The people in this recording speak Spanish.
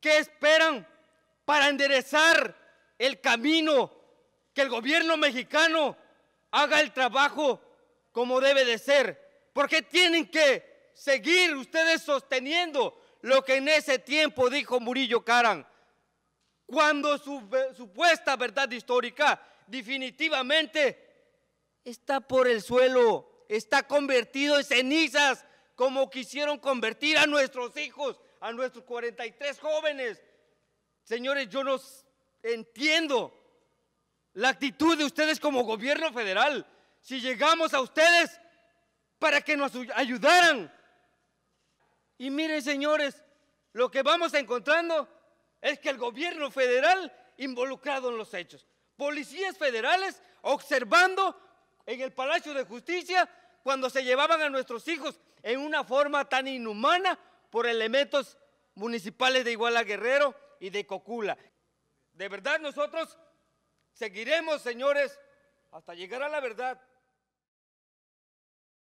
¿Qué esperan para enderezar el camino? Que el gobierno mexicano haga el trabajo como debe de ser. Porque tienen que seguir ustedes sosteniendo lo que en ese tiempo dijo Murillo Caran. Cuando su supuesta verdad histórica definitivamente está por el suelo, está convertido en cenizas como quisieron convertir a nuestros hijos, a nuestros 43 jóvenes. Señores, yo no entiendo la actitud de ustedes como gobierno federal. Si llegamos a ustedes para que nos ayudaran. Y miren, señores, lo que vamos encontrando es que el gobierno federal involucrado en los hechos. Policías federales observando en el Palacio de Justicia cuando se llevaban a nuestros hijos en una forma tan inhumana por elementos municipales de Iguala Guerrero y de Cocula. De verdad nosotros seguiremos, señores, hasta llegar a la verdad.